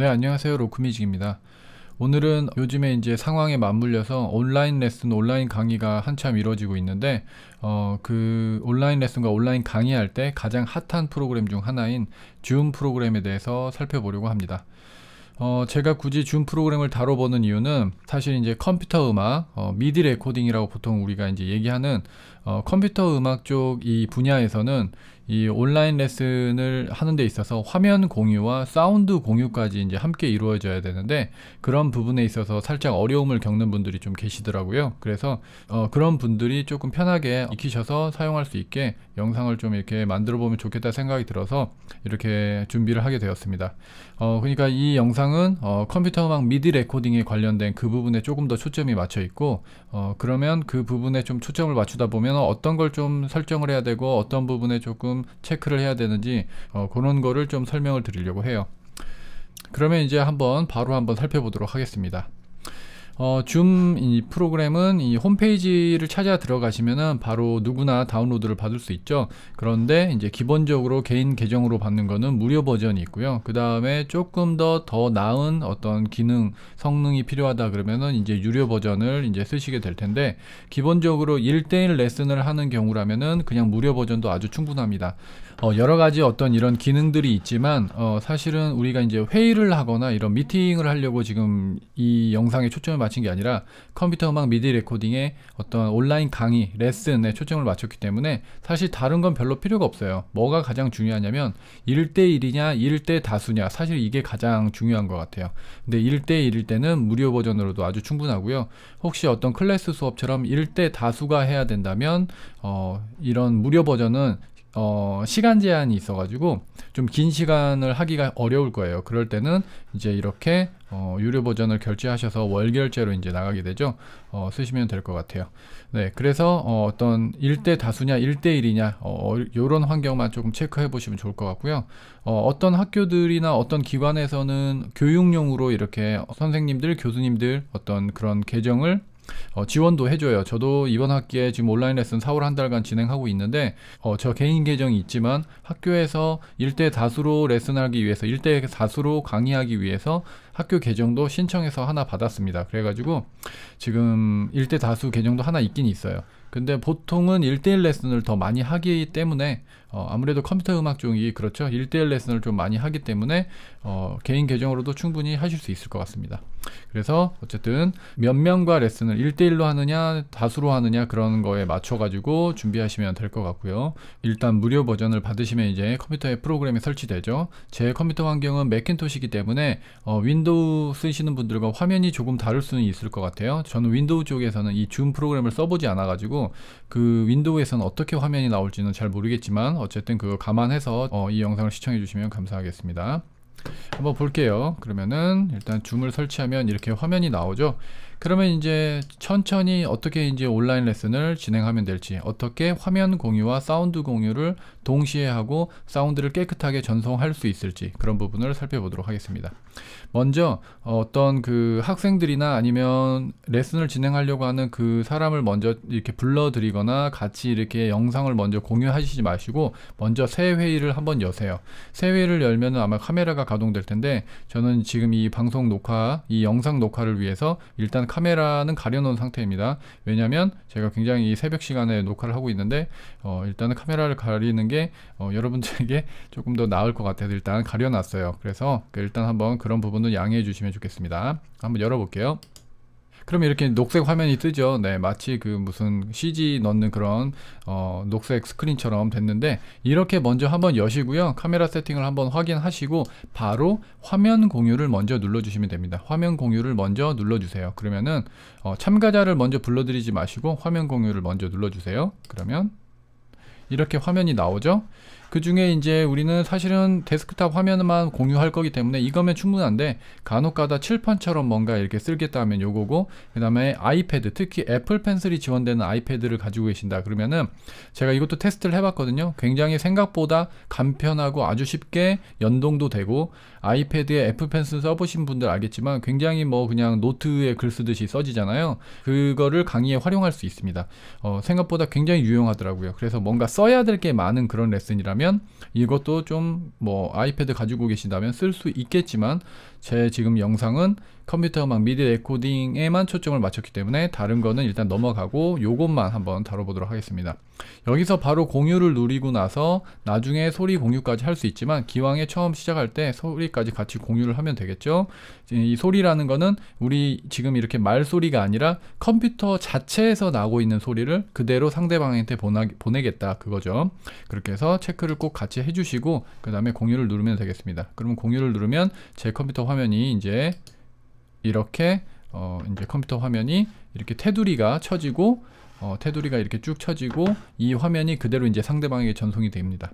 네 안녕하세요 로크미직입니다 오늘은 요즘에 이제 상황에 맞물려서 온라인 레슨 온라인 강의가 한참 이루어지고 있는데 어, 그 온라인 레슨과 온라인 강의할 때 가장 핫한 프로그램 중 하나인 줌 프로그램에 대해서 살펴보려고 합니다 어, 제가 굳이 줌 프로그램을 다뤄보는 이유는 사실 이제 컴퓨터 음악, 어, 미디 레코딩이라고 보통 우리가 이제 얘기하는 어, 컴퓨터 음악 쪽 이 분야에서는 이 온라인 레슨을 하는 데 있어서 화면 공유와 사운드 공유까지 이제 함께 이루어져야 되는데 그런 부분에 있어서 살짝 어려움을 겪는 분들이 좀 계시더라고요. 그래서 어 그런 분들이 조금 편하게 익히셔서 사용할 수 있게 영상을 좀 이렇게 만들어 보면 좋겠다 생각이 들어서 이렇게 준비를 하게 되었습니다. 어 그러니까 이 영상은 어 컴퓨터 음악 미디 레코딩에 관련된 그 부분에 조금 더 초점이 맞춰 있고 어, 그러면 그 부분에 좀 초점을 맞추다 보면 어떤 걸 좀 설정을 해야 되고 어떤 부분에 조금 체크를 해야 되는지 어, 그런 거를 좀 설명을 드리려고 해요. 그러면 이제 한번 바로 한번 살펴보도록 하겠습니다. 어, 줌이 프로그램은 이 홈페이지를 찾아 들어가시면은 바로 누구나 다운로드를 받을 수 있죠. 그런데 이제 기본적으로 개인 계정으로 받는 거는 무료 버전이 있고요. 그 다음에 조금 더더 더 나은 어떤 기능, 성능이 필요하다 그러면은 이제 유료 버전을 이제 쓰시게 될 텐데 기본적으로 1대1 레슨을 하는 경우라면은 그냥 무료 버전도 아주 충분합니다. 어, 여러 가지 어떤 이런 기능들이 있지만 어, 사실은 우리가 이제 회의를 하거나 이런 미팅을 하려고 지금 이 영상에 초점을 맞춘 게 아니라 컴퓨터 음악 미디 레코딩에 어떤 온라인 강의, 레슨에 초점을 맞췄기 때문에 사실 다른 건 별로 필요가 없어요. 뭐가 가장 중요하냐면 1대1이냐 1대 다수냐 사실 이게 가장 중요한 것 같아요. 근데 1대1일 때는 무료 버전으로도 아주 충분하고요. 혹시 어떤 클래스 수업처럼 1대 다수가 해야 된다면 어, 이런 무료 버전은 어, 시간 제한이 있어가지고 좀 긴 시간을 하기가 어려울 거예요. 그럴 때는 이제 이렇게 어, 유료 버전을 결제하셔서 월 결제로 이제 나가게 되죠. 어, 쓰시면 될 것 같아요. 네, 그래서 어, 떤 1대 다수냐, 1대 1이냐 이런 어, 어, 환경만 조금 체크해 보시면 좋을 것 같고요. 어, 떤 학교들이나 어떤 기관에서는 교육용으로 이렇게 선생님들, 교수님들 어떤 그런 계정을 어, 지원도 해줘요. 저도 이번 학기에 지금 온라인 레슨 4월 한 달간 진행하고 있는데 어, 저 개인 계정이 있지만 학교에서 1대 다수로 레슨하기 위해서 1대 다수로 강의하기 위해서 학교 계정도 신청해서 하나 받았습니다. 그래가지고 지금 1대 다수 계정도 하나 있긴 있어요. 근데 보통은 1대1 레슨을 더 많이 하기 때문에 어, 아무래도 컴퓨터 음악 쪽이 그렇죠. 1대1 레슨을 좀 많이 하기 때문에 어, 개인 계정으로도 충분히 하실 수 있을 것 같습니다. 그래서 어쨌든 몇 명과 레슨을 1대1로 하느냐 다수로 하느냐 그런 거에 맞춰 가지고 준비하시면 될 것 같고요. 일단 무료 버전을 받으시면 이제 컴퓨터에 프로그램이 설치되죠. 제 컴퓨터 환경은 맥킨토시기 이 때문에 어, 윈도우 쓰시는 분들과 화면이 조금 다를 수는 있을 것 같아요. 저는 윈도우 쪽에서는 이 줌 프로그램을 써보지 않아 가지고 그 윈도우에서는 어떻게 화면이 나올지는 잘 모르겠지만 어쨌든 그거 감안해서 어, 이 영상을 시청해 주시면 감사하겠습니다. 한번 볼게요. 그러면은 일단 줌을 설치하면 이렇게 화면이 나오죠. 그러면 이제 천천히 어떻게 이제 온라인 레슨을 진행하면 될지, 어떻게 화면 공유와 사운드 공유를 동시에 하고 사운드를 깨끗하게 전송할 수 있을지 그런 부분을 살펴보도록 하겠습니다. 먼저 어, 어떤 그 학생들이나 아니면 레슨을 진행하려고 하는 그 사람을 먼저 이렇게 불러드리거나 같이 이렇게 영상을 먼저 공유하시지 마시고 먼저 새 회의를 한번 여세요. 새 회의를 열면 아마 카메라가 가동될 텐데 저는 지금 이 방송 녹화, 이 영상 녹화를 위해서 일단 카메라는 가려놓은 상태입니다. 왜냐하면 제가 굉장히 새벽 시간에 녹화를 하고 있는데 어, 일단은 카메라를 가리는 게 어, 여러분들에게 조금 더 나을 것 같아서 일단 가려놨어요. 그래서 그 일단 한번 그런 부분은 양해해 주시면 좋겠습니다. 한번 열어볼게요. 그럼 이렇게 녹색 화면이 뜨죠. 네, 마치 그 무슨 CG 넣는 그런 어, 녹색 스크린처럼 됐는데 이렇게 먼저 한번 여시고요. 카메라 세팅을 한번 확인하시고 바로 화면 공유를 먼저 눌러주시면 됩니다. 화면 공유를 먼저 눌러주세요. 그러면은 어, 참가자를 먼저 불러드리지 마시고 화면 공유를 먼저 눌러주세요. 그러면 이렇게 화면이 나오죠. 그 중에 이제 우리는 사실은 데스크탑 화면만 공유할 거기 때문에 이거면 충분한데 간혹가다 칠판처럼 뭔가 이렇게 쓸겠다 하면 요거고 그 다음에 아이패드 특히 애플 펜슬이 지원되는 아이패드를 가지고 계신다 그러면은 제가 이것도 테스트를 해봤거든요 굉장히 생각보다 간편하고 아주 쉽게 연동도 되고 아이패드에 애플 펜슬 써보신 분들 알겠지만 굉장히 뭐 그냥 노트에 글 쓰듯이 써지잖아요 그거를 강의에 활용할 수 있습니다 어, 생각보다 굉장히 유용하더라고요 그래서 뭔가 써야 될 게 많은 그런 레슨이라면 계다면 이것도 좀 뭐 아이패드 가지고 계신다면 쓸 수 있겠지만 제 지금 영상은 컴퓨터 음악 미디 레코딩에만 초점을 맞췄기 때문에 다른 거는 일단 넘어가고 요것만 한번 다뤄보도록 하겠습니다. 여기서 바로 공유를 누리고 나서 나중에 소리 공유까지 할 수 있지만 기왕에 처음 시작할 때 소리까지 같이 공유를 하면 되겠죠. 이 소리라는 거는 우리 지금 이렇게 말소리가 아니라 컴퓨터 자체에서 나고 오 있는 소리를 그대로 상대방한테 보내, 겠다 그거죠 그렇게 해서 체크를 꼭 같이 해주시고 그 다음에 공유를 누르면 되겠습니다 그러면 공유를 누르면 제 컴퓨터 화면이 이제 이렇게 어 이제 컴퓨터 화면이 이렇게 테두리가 쳐지고 어 테두리가 이렇게 쭉 쳐지고 이 화면이 그대로 이제 상대방에게 전송이 됩니다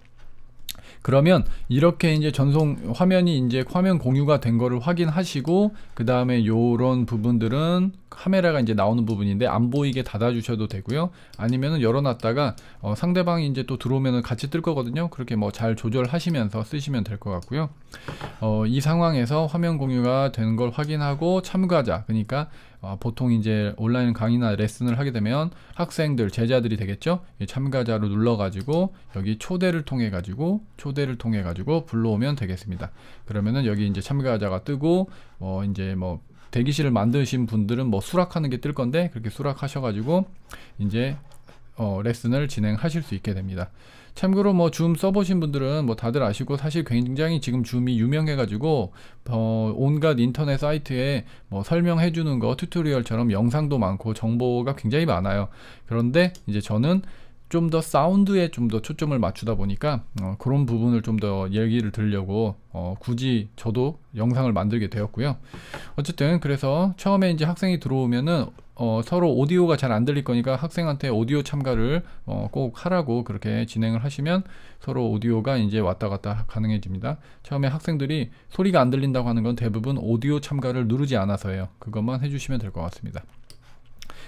그러면 이렇게 이제 전송 화면이 이제 화면 공유가 된 거를 확인하시고 그 다음에 요런 부분들은 카메라가 이제 나오는 부분인데 안 보이게 닫아 주셔도 되고요 아니면은 열어놨다가 어, 상대방이 이제 또 들어오면은 같이 뜰 거거든요 그렇게 뭐 잘 조절하시면서 쓰시면 될 것 같고요 어, 이 상황에서 화면 공유가 된 걸 확인하고 참가자 그러니까 어, 보통 이제 온라인 강의나 레슨을 하게 되면 학생들 제자들이 되겠죠 참가자로 눌러 가지고 여기 초대를 통해 가지고 초대를 통해 가지고 불러오면 되겠습니다 그러면은 여기 이제 참가자가 뜨고 뭐 이제 뭐 대기실을 만드신 분들은 뭐 수락하는 게 뜰 건데 그렇게 수락하셔 가지고 이제 어, 레슨을 진행하실 수 있게 됩니다 참고로 뭐 줌 써보신 분들은 뭐 다들 아시고 사실 굉장히 지금 줌이 유명해가지고 어 온갖 인터넷 사이트에 뭐 설명해주는 거 튜토리얼처럼 영상도 많고 정보가 굉장히 많아요. 그런데 이제 저는 좀 더 사운드에 좀 더 초점을 맞추다 보니까 어 그런 부분을 좀 더 얘기를 들려고 어 굳이 저도 영상을 만들게 되었고요. 어쨌든 그래서 처음에 이제 학생이 들어오면은 어, 서로 오디오가 잘 안 들릴 거니까 학생한테 오디오 참가를 어, 꼭 하라고 그렇게 진행을 하시면 서로 오디오가 이제 왔다 갔다 가능해집니다. 처음에 학생들이 소리가 안 들린다고 하는 건 대부분 오디오 참가를 누르지 않아서예요. 그것만 해주시면 될 것 같습니다.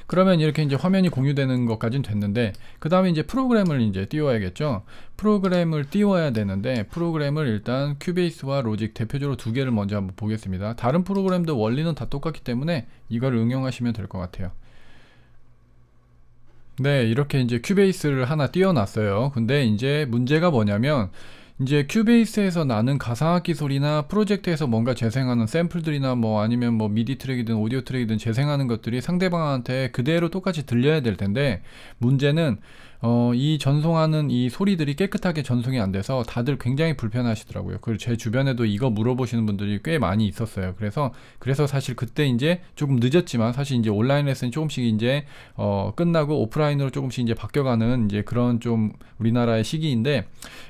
그러면 이렇게 이제 화면이 공유되는 것까지는 됐는데 그 다음에 이제 프로그램을 이제 띄워야겠죠. 프로그램을 띄워야 되는데 프로그램을 일단 큐베이스와 로직 대표적으로 두 개를 먼저 한번 보겠습니다. 다른 프로그램도 원리는 다 똑같기 때문에 이걸 응용하시면 될 것 같아요. 네, 이렇게 이제 큐베이스를 하나 띄워놨어요. 근데 이제 문제가 뭐냐면 이제 큐베이스에서 나는 가상악기 소리나 프로젝트에서 뭔가 재생하는 샘플들이나 뭐 아니면 뭐 미디 트랙이든 오디오 트랙이든 재생하는 것들이 상대방한테 그대로 똑같이 들려야 될 텐데 문제는 어, 이 전송하는 이 소리들이 깨끗하게 전송이 안 돼서 다들 굉장히 불편하시더라고요. 그리고 제 주변에도 이거 물어보시는 분들이 꽤 많이 있었어요. 그래서 그래서 사실 그때 이제 조금 늦었지만 사실 이제 온라인 레슨이 조금씩 이제 어, 끝나고 오프라인으로 조금씩 이제 바뀌어가는 이제 그런 좀 우리나라의 시기인데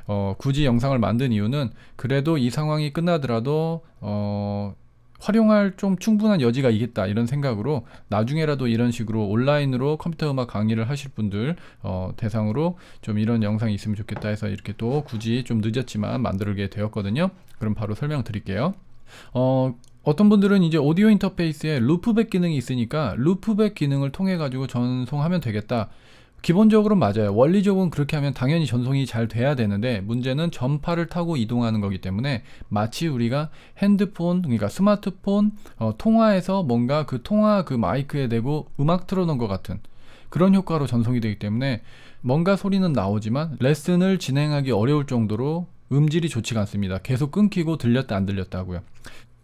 어, 굳이 영상을 만든 이유는 그래도 이 상황이 끝나더라도 어, 활용할 좀 충분한 여지가 있겠다 이런 생각으로 나중에라도 이런 식으로 온라인으로 컴퓨터 음악 강의를 하실 분들 어, 대상으로 좀 이런 영상이 있으면 좋겠다 해서 이렇게 또 굳이 좀 늦었지만 만들게 되었거든요. 그럼 바로 설명드릴게요. 어, 어떤 분들은 이제 오디오 인터페이스에 루프백 기능이 있으니까 루프백 기능을 통해 가지고 전송하면 되겠다 기본적으로 맞아요. 원리적으로 그렇게 하면 당연히 전송이 잘 돼야 되는데 문제는 전파를 타고 이동하는 거기 때문에 마치 우리가 핸드폰 그러니까 스마트폰 어, 통화에서 뭔가 그 통화 그 마이크에 대고 음악 틀어놓은 것 같은 그런 효과로 전송이 되기 때문에 뭔가 소리는 나오지만 레슨을 진행하기 어려울 정도로 음질이 좋지가 않습니다. 계속 끊기고 들렸다 안 들렸다 고요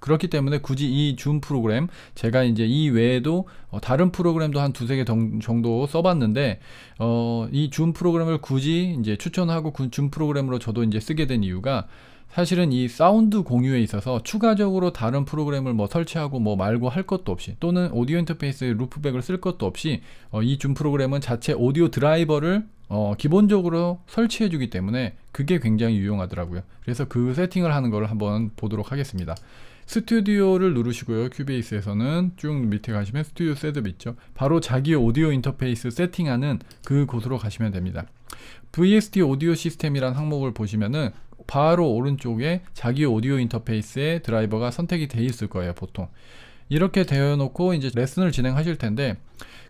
그렇기 때문에 굳이 이 줌 프로그램 제가 이제 이 외에도 어, 다른 프로그램도 한 두세 개 정도 써봤는데 어, 이 줌 프로그램을 굳이 이제 추천하고 줌 프로그램으로 저도 이제 쓰게 된 이유가 사실은 이 사운드 공유에 있어서 추가적으로 다른 프로그램을 뭐 설치하고 뭐 말고 할 것도 없이 또는 오디오 인터페이스에 루프백을 쓸 것도 없이 어, 이 줌 프로그램은 자체 오디오 드라이버를 어, 기본적으로 설치해 주기 때문에 그게 굉장히 유용하더라고요 그래서 그 세팅을 하는 걸 한번 보도록 하겠습니다 스튜디오를 누르시고요. 큐베이스에서는 쭉 밑에 가시면 스튜디오 셋업 있죠. 바로 자기 오디오 인터페이스 세팅하는 그 곳으로 가시면 됩니다. VST 오디오 시스템이란 항목을 보시면은 바로 오른쪽에 자기 오디오 인터페이스의 드라이버가 선택이 돼 있을 거예요, 보통. 이렇게 되어 놓고 이제 레슨을 진행하실 텐데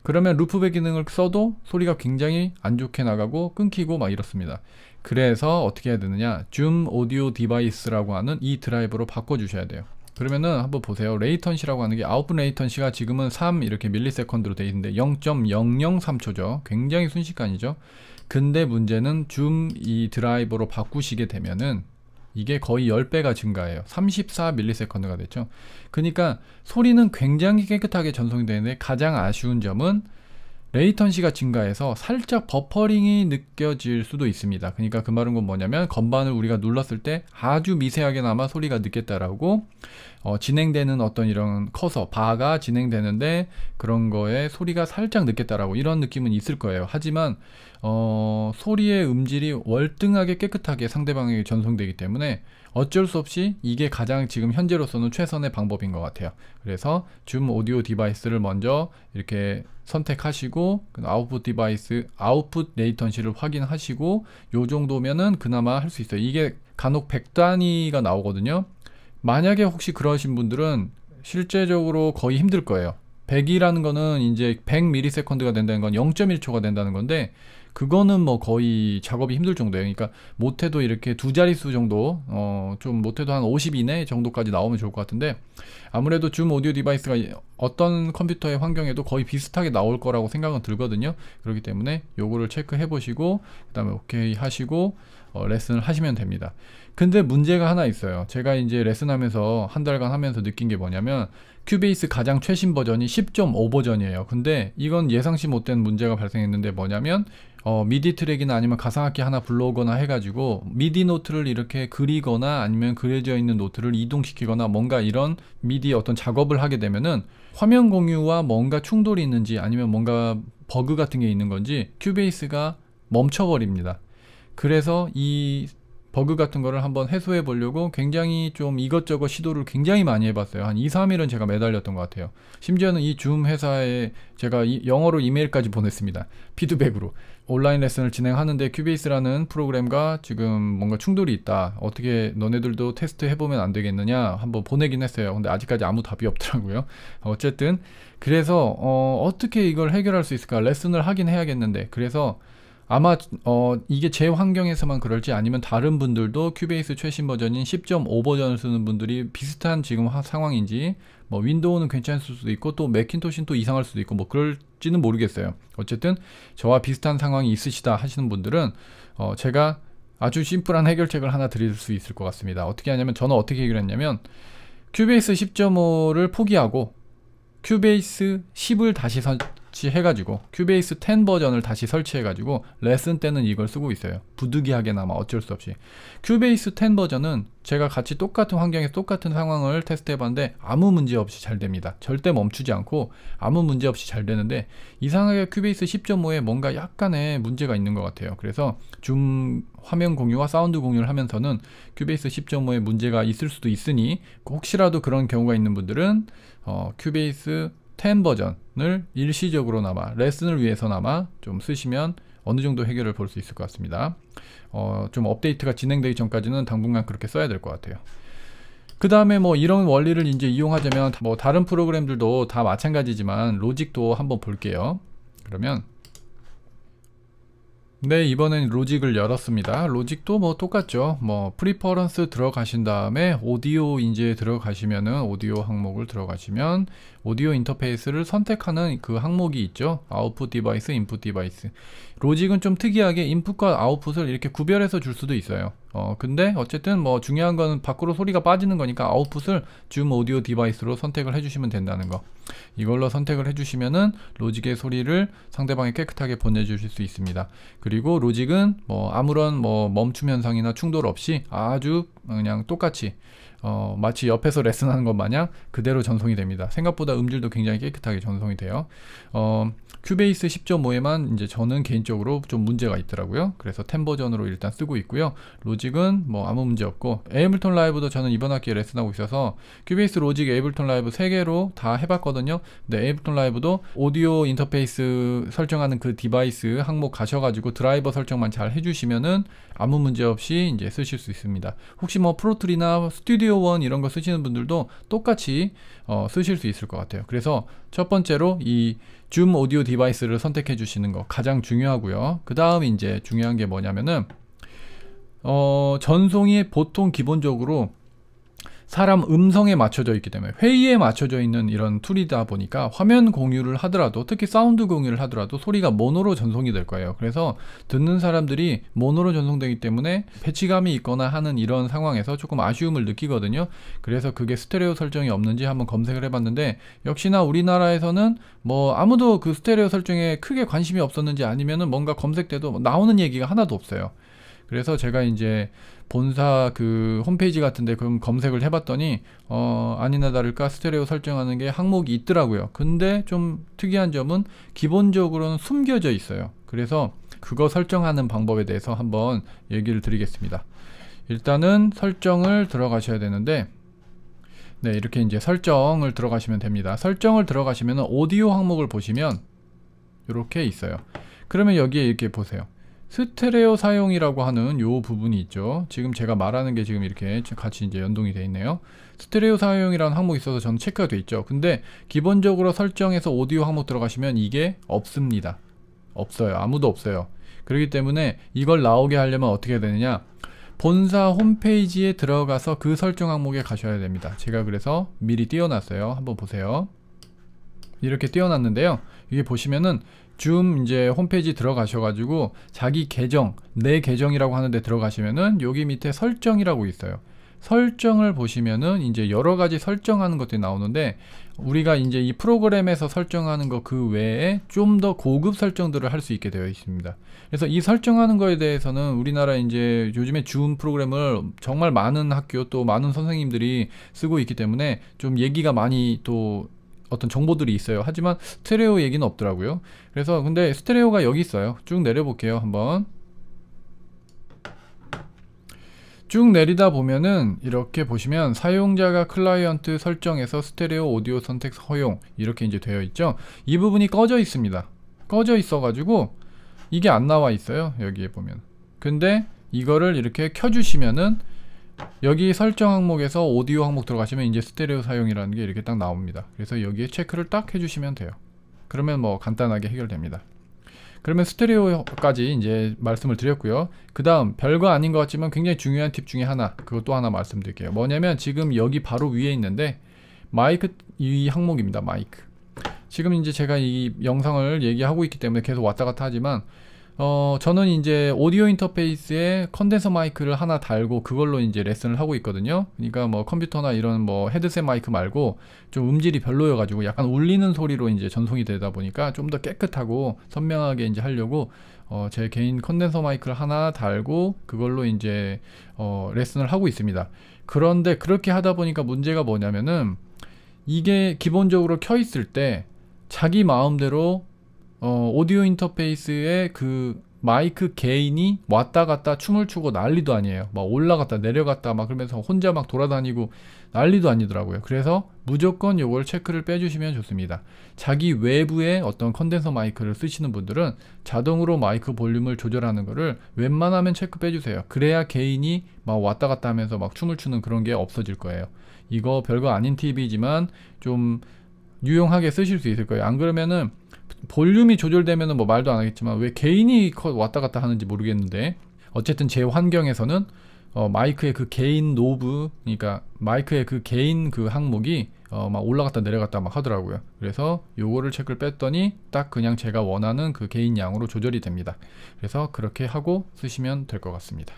그러면 루프백 기능을 써도 소리가 굉장히 안 좋게 나가고 끊기고 막 이렇습니다. 그래서 어떻게 해야 되느냐? 줌 오디오 디바이스라고 하는 이 드라이버로 바꿔 주셔야 돼요. 그러면은 한번 보세요. 레이턴시라고 하는 게 아웃풋 레이턴시가 지금은 3 이렇게 밀리세컨드로 돼 있는데 0.003초죠. 굉장히 순식간이죠. 근데 문제는 줌 이 드라이버로 바꾸시게 되면은 이게 거의 10배가 증가해요. 3 4밀리세컨드가 됐죠. 그러니까 소리는 굉장히 깨끗하게 전송이 되는데 가장 아쉬운 점은 레이턴시가 증가해서 살짝 버퍼링이 느껴질 수도 있습니다. 그러니까 그 말은 뭐냐면 건반을 우리가 눌렀을 때 아주 미세하게나마 소리가 느꼈다라고 어, 진행되는 어떤 이런 커서 바가 진행되는데 그런 거에 소리가 살짝 느꼈다라고 이런 느낌은 있을 거예요. 하지만 어, 소리의 음질이 월등하게 깨끗하게 상대방에게 전송되기 때문에 어쩔 수 없이 이게 가장 지금 현재로서는 최선의 방법인 것 같아요. 그래서 줌 오디오 디바이스를 먼저 이렇게 선택하시고 그 아웃풋 디바이스 아웃풋 레이턴시를 확인하시고 요 정도면은 그나마 할 수 있어요. 이게 간혹 100단위가 나오거든요. 만약에 혹시 그러신 분들은 실제적으로 거의 힘들 거예요. 100이라는 거는 이제 100ms가 된다는 건 0.1초가 된다는 건데 그거는 뭐 거의 작업이 힘들 정도예요. 그러니까 못해도 이렇게 두 자릿수 정도, 어, 좀 못해도 한 50 이내 정도까지 나오면 좋을 것 같은데 아무래도 줌 오디오 디바이스가 어떤 컴퓨터의 환경에도 거의 비슷하게 나올 거라고 생각은 들거든요. 그렇기 때문에 요거를 체크해 보시고 그다음에 오케이 하시고 어, 레슨을 하시면 됩니다. 근데 문제가 하나 있어요. 제가 이제 레슨하면서 한 달간 하면서 느낀 게 뭐냐면 큐베이스 가장 최신 버전이 10.5 버전이에요. 근데 이건 예상치 못된 문제가 발생했는데 뭐냐면 어, 미디 트랙이나 아니면 가상악기 하나 불러오거나 해가지고 미디 노트를 이렇게 그리거나 아니면 그려져 있는 노트를 이동시키거나 뭔가 이런 미디 어떤 작업을 하게 되면은 화면 공유와 뭔가 충돌이 있는지 아니면 뭔가 버그 같은 게 있는 건지 큐베이스가 멈춰버립니다. 그래서 이 버그 같은 거를 한번 해소해 보려고 굉장히 좀 이것저것 시도를 굉장히 많이 해봤어요. 한 2, 3일은 제가 매달렸던 것 같아요. 심지어는 이 줌 회사에 제가 영어로 이메일까지 보냈습니다. 피드백으로. 온라인 레슨을 진행하는데 큐베이스라는 프로그램과 지금 뭔가 충돌이 있다. 어떻게 너네들도 테스트 해보면 안 되겠느냐 한번 보내긴 했어요. 근데 아직까지 아무 답이 없더라고요. 어쨌든 그래서 어, 어떻게 이걸 해결할 수 있을까? 레슨을 하긴 해야겠는데 그래서 아마 어, 이게 제 환경에서만 그럴지 아니면 다른 분들도 큐베이스 최신 버전인 10.5 버전을 쓰는 분들이 비슷한 지금 하, 상황인지 뭐 윈도우는 괜찮을 수도 있고 또맥킨토신는또 이상할 수도 있고 뭐 그럴지는 모르겠어요. 어쨌든 저와 비슷한 상황이 있으시다 하시는 분들은 어, 제가 아주 심플한 해결책을 하나 드릴 수 있을 것 같습니다. 어떻게 하냐면 저는 어떻게 해결했냐면 큐베이스 10.5를 포기하고 큐베이스 10을 다시 선, 삭제해가지고 큐베이스 10 버전을 다시 설치해가지고 레슨 때는 이걸 쓰고 있어요. 부득이하게나마 어쩔 수 없이. 큐베이스 10 버전은 제가 같이 똑같은 환경에 똑같은 상황을 테스트해봤는데 아무 문제 없이 잘 됩니다. 절대 멈추지 않고 아무 문제 없이 잘 되는데 이상하게 큐베이스 10.5에 뭔가 약간의 문제가 있는 것 같아요. 그래서 줌 화면 공유와 사운드 공유를 하면서는 큐베이스 10.5에 문제가 있을 수도 있으니 혹시라도 그런 경우가 있는 분들은 어, 큐베이스 10 버전을 일시적으로나마 레슨을 위해서나마 좀 쓰시면 어느 정도 해결을 볼 수 있을 것 같습니다. 어, 좀 업데이트가 진행되기 전까지는 당분간 그렇게 써야 될 것 같아요. 그 다음에 뭐 이런 원리를 이제 이용하자면 뭐 다른 프로그램들도 다 마찬가지지만 로직도 한번 볼게요. 그러면 네 이번엔 로직을 열었습니다 로직도 뭐 똑같죠 뭐 프리퍼런스 들어가신 다음에 오디오 이제 들어가시면은 오디오 항목을 들어가시면 오디오 인터페이스를 선택하는 그 항목이 있죠. 아웃풋 디바이스, 인풋 디바이스. 로직은 좀 특이하게 인풋과 아웃풋을 이렇게 구별해서 줄 수도 있어요. 어, 근데 어쨌든 뭐 중요한 건 밖으로 소리가 빠지는 거니까 아웃풋을 줌 오디오 디바이스로 선택을 해주시면 된다는 거. 이걸로 선택을 해주시면은 로직의 소리를 상대방이 깨끗하게 보내주실 수 있습니다. 그리고 로직은 뭐 아무런 뭐 멈춤 현상이나 충돌 없이 아주 그냥 똑같이 어, 마치 옆에서 레슨하는 것 마냥 그대로 전송이 됩니다. 생각보다 음질도 굉장히 깨끗하게 전송이 돼요. 어, 큐베이스 10.5에만 이제 저는 개인적으로 좀 문제가 있더라고요. 그래서 10 버전으로 일단 쓰고 있고요. 로직은 뭐 아무 문제 없고 에이블톤 라이브도 저는 이번 학기에 레슨하고 있어서 큐베이스 로직 에이블톤 라이브 3개로 다 해봤거든요. 근데 에이블톤 라이브도 오디오 인터페이스 설정하는 그 디바이스 항목 가셔가지고 드라이버 설정만 잘 해주시면은 아무 문제 없이 이제 쓰실 수 있습니다. 혹시 뭐 프로툴이나 스튜디오 3원 이런 거 쓰시는 분들도 똑같이 어, 쓰실 수 있을 것 같아요. 그래서 첫 번째로 이 줌 오디오 디바이스를 선택해 주시는 거 가장 중요하고요. 그 다음 이제 중요한 게 뭐냐면은 어, 전송이 보통 기본적으로 사람 음성에 맞춰져 있기 때문에 회의에 맞춰져 있는 이런 툴이다 보니까 화면 공유를 하더라도 특히 사운드 공유를 하더라도 소리가 모노로 전송이 될 거예요. 그래서 듣는 사람들이 모노로 전송되기 때문에 배치감이 있거나 하는 이런 상황에서 조금 아쉬움을 느끼거든요. 그래서 그게 스테레오 설정이 없는지 한번 검색을 해봤는데 역시나 우리나라에서는 뭐 아무도 그 스테레오 설정에 크게 관심이 없었는지 아니면은 뭔가 검색돼도 나오는 얘기가 하나도 없어요. 그래서 제가 이제 본사 그 홈페이지 같은데 그럼 검색을 해봤더니 어 아니나 다를까 스테레오 설정하는 게 항목이 있더라고요. 근데 좀 특이한 점은 기본적으로는 숨겨져 있어요. 그래서 그거 설정하는 방법에 대해서 한번 얘기를 드리겠습니다. 일단은 설정을 들어가셔야 되는데 네 이렇게 이제 설정을 들어가시면 됩니다. 설정을 들어가시면 오디오 항목을 보시면 이렇게 있어요. 그러면 여기에 이렇게 보세요. 스테레오 사용이라고 하는 요 부분이 있죠. 지금 제가 말하는 게 지금 이렇게 같이 이제 연동이 돼 있네요. 스테레오 사용이라는 항목이 있어서 저는 체크가 돼 있죠. 근데 기본적으로 설정에서 오디오 항목 들어가시면 이게 없습니다. 없어요. 아무도 없어요. 그렇기 때문에 이걸 나오게 하려면 어떻게 해야 되느냐? 본사 홈페이지에 들어가서 그 설정 항목에 가셔야 됩니다. 제가 그래서 미리 띄워놨어요. 한번 보세요. 이렇게 띄워놨는데요. 이게 보시면은 줌 이제 홈페이지 들어가셔가지고 자기 계정 내 계정이라고 하는데 들어가시면은 여기 밑에 설정이라고 있어요. 설정을 보시면은 이제 여러 가지 설정하는 것들이 나오는데 우리가 이제 이 프로그램에서 설정하는 것 그 외에 좀 더 고급 설정들을 할 수 있게 되어 있습니다. 그래서 이 설정하는 거에 대해서는 우리나라 이제 요즘에 줌 프로그램을 정말 많은 학교 또 많은 선생님들이 쓰고 있기 때문에 좀 얘기가 많이 또 어떤 정보들이 있어요. 하지만 스테레오 얘기는 없더라고요. 그래서 근데 스테레오가 여기 있어요. 쭉 내려볼게요. 한번. 쭉 내리다 보면은 이렇게 보시면 사용자가 클라이언트 설정에서 스테레오 오디오 선택 허용 이렇게 이제 되어 있죠. 이 부분이 꺼져 있습니다. 꺼져 있어 가지고 이게 안 나와 있어요. 여기에 보면. 근데 이거를 이렇게 켜주시면은 여기 설정 항목에서 오디오 항목 들어가시면 이제 스테레오 사용이라는 게 이렇게 딱 나옵니다. 그래서 여기에 체크를 딱 해주시면 돼요. 그러면 뭐 간단하게 해결됩니다. 그러면 스테레오까지 이제 말씀을 드렸고요. 그 다음 별거 아닌 것 같지만 굉장히 중요한 팁 중에 하나 그것도 하나 말씀드릴게요. 뭐냐면 지금 여기 바로 위에 있는데 마이크 이 항목입니다. 마이크 지금 이제 제가 이 영상을 얘기하고 있기 때문에 계속 왔다 갔다 하지만 어, 저는 이제 오디오 인터페이스에 컨덴서 마이크를 하나 달고 그걸로 이제 레슨을 하고 있거든요. 그러니까 뭐 컴퓨터나 이런 뭐 헤드셋 마이크 말고 좀 음질이 별로여가지고 약간 울리는 소리로 이제 전송이 되다 보니까 좀 더 깨끗하고 선명하게 이제 하려고 어, 제 개인 컨덴서 마이크를 하나 달고 그걸로 이제 어, 레슨을 하고 있습니다. 그런데 그렇게 하다 보니까 문제가 뭐냐면은 이게 기본적으로 켜 있을 때 자기 마음대로 어, 오디오 인터페이스에 그 마이크 개인이 왔다 갔다 춤을 추고 난리도 아니에요. 막 올라갔다 내려갔다 막 그러면서 혼자 막 돌아다니고 난리도 아니더라고요. 그래서 무조건 요걸 체크를 빼주시면 좋습니다. 자기 외부에 어떤 컨덴서 마이크를 쓰시는 분들은 자동으로 마이크 볼륨을 조절하는 거를 웬만하면 체크 빼주세요. 그래야 개인이 막 왔다 갔다 하면서 막 춤을 추는 그런 게 없어질 거예요. 이거 별거 아닌 팁이지만 좀 유용하게 쓰실 수 있을 거예요. 안 그러면은 볼륨이 조절되면뭐 말도 안 하겠지만 왜 개인이 왔다 갔다 하는지 모르겠는데 어쨌든 제 환경에서는 어, 마이크의 그 개인 노브 그러니까 마이크의 그 개인 그 항목이 어, 막 올라갔다 내려갔다 막 하더라고요 그래서 요거를 체크를 뺐더니 딱 그냥 제가 원하는 그 개인 양으로 조절이 됩니다 그래서 그렇게 하고 쓰시면 될 것 같습니다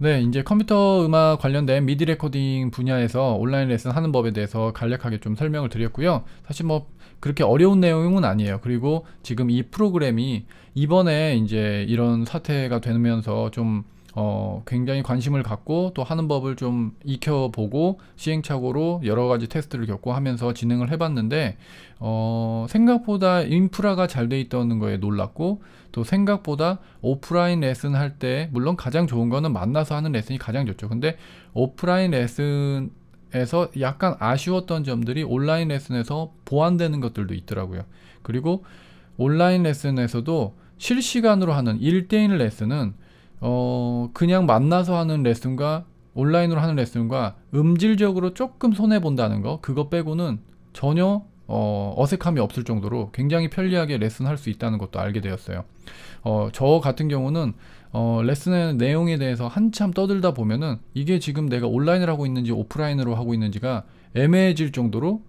네, 이제 컴퓨터 음악 관련된 미디 레코딩 분야에서 온라인 레슨 하는 법에 대해서 간략하게 좀 설명을 드렸고요. 사실 뭐 그렇게 어려운 내용은 아니에요. 그리고 지금 이 프로그램이 이번에 이제 이런 사태가 되면서 좀 어, 굉장히 관심을 갖고 또 하는 법을 좀 익혀보고 시행착오로 여러 가지 테스트를 겪고 하면서 진행을 해봤는데 어, 생각보다 인프라가 잘 돼있다는 거에 놀랐고 또 생각보다 오프라인 레슨 할 때 물론 가장 좋은 거는 만나서 하는 레슨이 가장 좋죠. 근데 오프라인 레슨 에서 약간 아쉬웠던 점들이 온라인 레슨에서 보완되는 것들도 있더라고요. 그리고 온라인 레슨에서도 실시간으로 하는 1대1 레슨은 어, 그냥 만나서 하는 레슨과 온라인으로 하는 레슨과 음질적으로 조금 손해본다는 거, 그거 빼고는 전혀 어, 어색함이 없을 정도로 굉장히 편리하게 레슨할 수 있다는 것도 알게 되었어요. 어, 저 같은 경우는 어, 레슨의 내용에 대해서 한참 떠들다 보면은 이게 지금 내가 온라인을 하고 있는지 오프라인으로 하고 있는지가 애매해질 정도로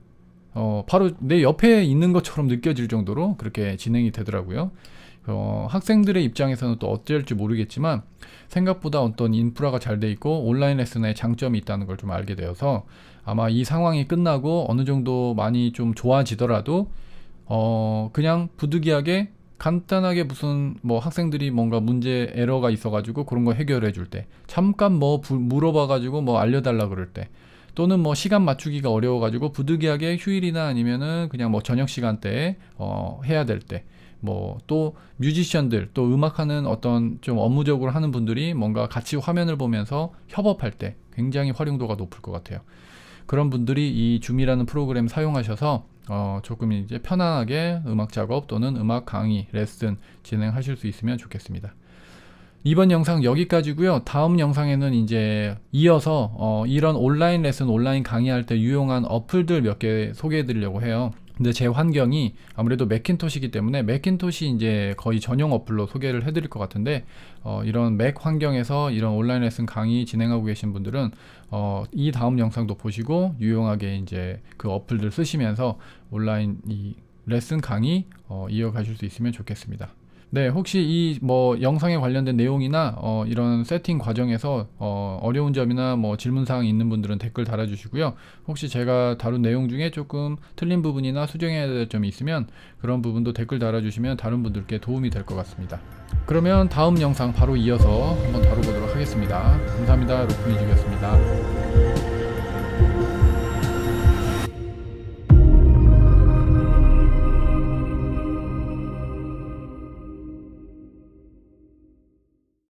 어, 바로 내 옆에 있는 것처럼 느껴질 정도로 그렇게 진행이 되더라고요. 어, 학생들의 입장에서는 또어찌할지 모르겠지만 생각보다 어떤 인프라가 잘 돼 있고 온라인 레슨의 장점이 있다는 걸 좀 알게 되어서 아마 이 상황이 끝나고 어느 정도 많이 좀 좋아지더라도 어, 그냥 부득이하게 간단하게 무슨 뭐 학생들이 뭔가 문제 에러가 있어가지고 그런 거 해결해 줄 때 잠깐 뭐 부, 물어봐가지고 뭐 알려달라 그럴 때 또는 뭐 시간 맞추기가 어려워가지고 부득이하게 휴일이나 아니면은 그냥 뭐 저녁 시간대에 어, 해야 될때 뭐또 뮤지션들 또 음악하는 어떤 좀 업무적으로 하는 분들이 뭔가 같이 화면을 보면서 협업할 때 굉장히 활용도가 높을 것 같아요. 그런 분들이 이 줌이라는 프로그램 사용하셔서 어 조금 이제 편안하게 음악 작업 또는 음악 강의, 레슨 진행하실 수 있으면 좋겠습니다. 이번 영상 여기까지고요. 다음 영상에는 이제 이어서 어 이런 온라인 레슨, 온라인 강의할 때 유용한 어플들 몇 개 소개해 드리려고 해요. 근데 제 환경이 아무래도 맥킨토시이기 때문에 맥킨토시 이제 거의 전용 어플로 소개를 해드릴 것 같은데 어, 이런 맥 환경에서 이런 온라인 레슨 강의 진행하고 계신 분들은 어, 이 다음 영상도 보시고 유용하게 이제 그 어플들 쓰시면서 온라인 이 레슨 강의 어, 이어가실 수 있으면 좋겠습니다. 네, 혹시 이 뭐 영상에 관련된 내용이나 어, 이런 세팅 과정에서 어, 어려운 점이나 뭐 질문 사항 이 있는 분들은 댓글 달아주시고요. 혹시 제가 다룬 내용 중에 조금 틀린 부분이나 수정해야 될 점이 있으면 그런 부분도 댓글 달아주시면 다른 분들께 도움이 될 것 같습니다. 그러면 다음 영상 바로 이어서 한번 다뤄보도록 하겠습니다. 감사합니다. 로프미이었습니다